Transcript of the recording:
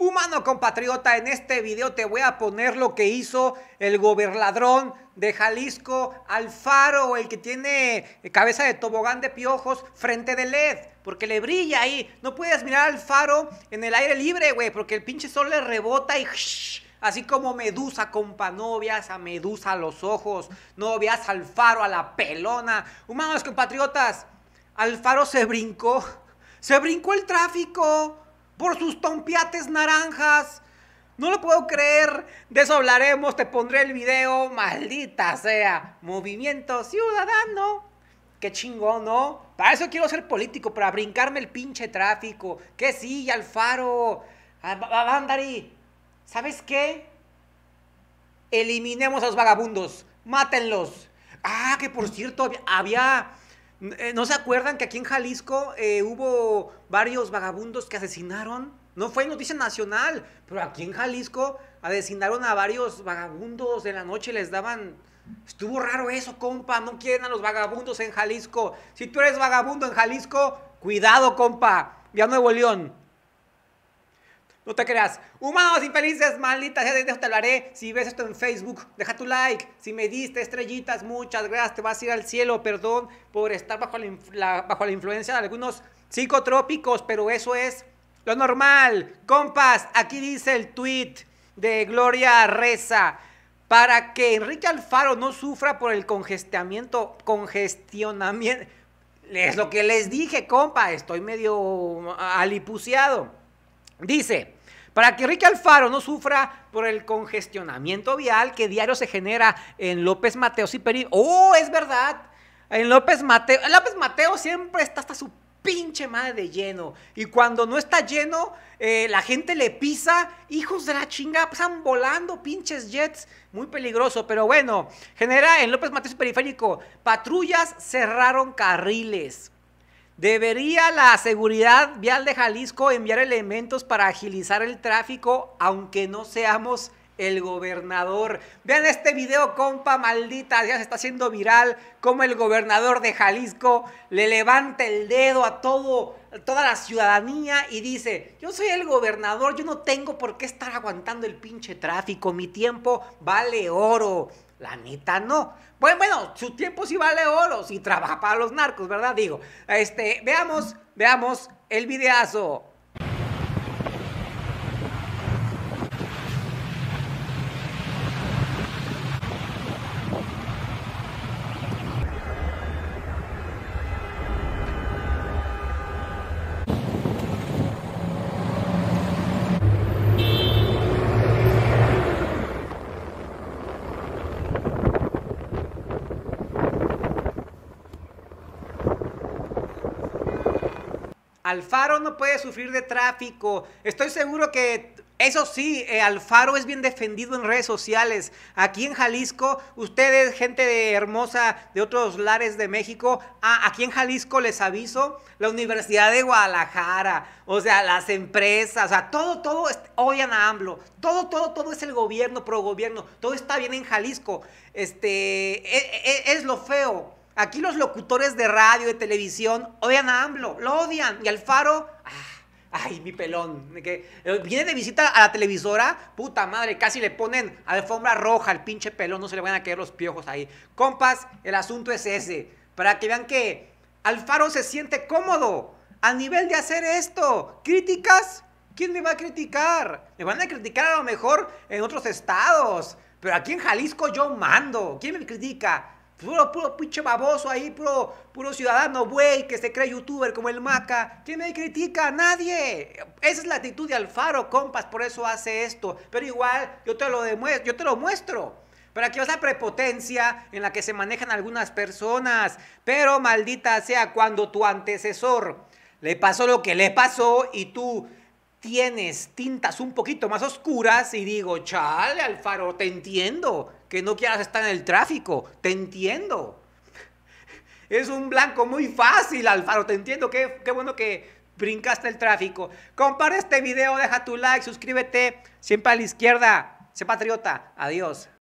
Humano compatriota, en este video te voy a poner lo que hizo el gobernadrón de Jalisco, Alfaro, el que tiene cabeza de tobogán de piojos frente de LED, porque le brilla ahí. No puedes mirar al faro en el aire libre, güey, porque el pinche sol le rebota y... así como Medusa, compa, no a Medusa a los ojos, no veas al faro, a la pelona. Humanos compatriotas, Alfaro se brincó, se brincó el tráfico por sus tompiates naranjas. No lo puedo creer. De eso hablaremos. Te pondré el video. Maldita sea. Movimiento Ciudadano. Qué chingón, ¿no? Para eso quiero ser político, para brincarme el pinche tráfico. Que sí, Alfaro. Ah, Bandari. ¿Sabes qué? Eliminemos a los vagabundos. Mátenlos. Ah, que por cierto, había eh, ¿No se acuerdan que aquí en Jalisco eh, hubo varios vagabundos que asesinaron? No fue noticia nacional, pero aquí en Jalisco asesinaron a varios vagabundos de la noche, les daban... Estuvo raro eso, compa, no quieren a los vagabundos en Jalisco. Si tú eres vagabundo en Jalisco, cuidado, compa. Ya Nuevo León. No te creas. Humanos infelices, malditas. Ya de te haré. Si ves esto en Facebook, deja tu like. Si me diste estrellitas, muchas gracias. Te vas a ir al cielo, perdón por estar bajo la, bajo la influencia de algunos psicotrópicos, pero eso es lo normal. Compas, aquí dice el tweet de Gloria Reza. Para que Enrique Alfaro no sufra por el congestionamiento, congestionamiento. Es lo que les dije, compa. Estoy medio alipuciado. Dice, para que Enrique Alfaro no sufra por el congestionamiento vial que diario se genera en López Mateo, y Peri. ¡Oh, es verdad! En López Mateo, López Mateo siempre está hasta su pinche madre de lleno. Y cuando no está lleno, eh, la gente le pisa. Hijos de la chinga, pasan volando pinches jets. Muy peligroso, pero bueno. Genera en López Mateo Periférico. Patrullas cerraron carriles. ¿Debería la seguridad vial de Jalisco enviar elementos para agilizar el tráfico aunque no seamos el gobernador? Vean este video, compa maldita, ya se está haciendo viral, como el gobernador de Jalisco le levanta el dedo a todo, toda la ciudadanía y dice, yo soy el gobernador, yo no tengo por qué estar aguantando el pinche tráfico, mi tiempo vale oro. La neta no. Bueno, bueno, su tiempo sí vale oro si trabaja para los narcos, ¿verdad? Digo, este, veamos, veamos el videazo. Alfaro no puede sufrir de tráfico. Estoy seguro que eso sí, eh, Alfaro es bien defendido en redes sociales. Aquí en Jalisco, ustedes, gente de hermosa de otros lares de México, ah, aquí en Jalisco les aviso, la Universidad de Guadalajara, o sea, las empresas, o sea, todo, todo oigan a AMLO. Todo, todo, todo es el gobierno, pro gobierno. Todo está bien en Jalisco. Este, e, e, e, es lo feo. Aquí los locutores de radio, de televisión, odian a AMLO, lo odian. Y Alfaro, ah, ay, mi pelón. Que eh, viene de visita a la televisora, puta madre, casi le ponen alfombra roja al pinche pelón, no se le van a caer los piojos ahí. Compas, el asunto es ese. Para que vean que Alfaro se siente cómodo a nivel de hacer esto. ¿Críticas? ¿Quién me va a criticar? Me van a criticar a lo mejor en otros estados. Pero aquí en Jalisco yo mando. ¿Quién me critica? Puro, puro pinche baboso ahí, puro, puro ciudadano, güey, que se cree youtuber como el Maca. ¿Quién me critica? ¡Nadie! Esa es la actitud de Alfaro, compas, por eso hace esto. Pero igual, yo te lo demuestro, yo te lo muestro. Pero aquí vas a prepotencia en la que se manejan algunas personas. Pero maldita sea cuando tu antecesor le pasó lo que le pasó y tú tienes tintas un poquito más oscuras y digo, chale, Alfaro, te entiendo, que no quieras estar en el tráfico, te entiendo. Es un blanco muy fácil, Alfaro, te entiendo, qué, bueno que brincaste el tráfico. Comparte este video, deja tu like, suscríbete, siempre a la izquierda, sé patriota, adiós.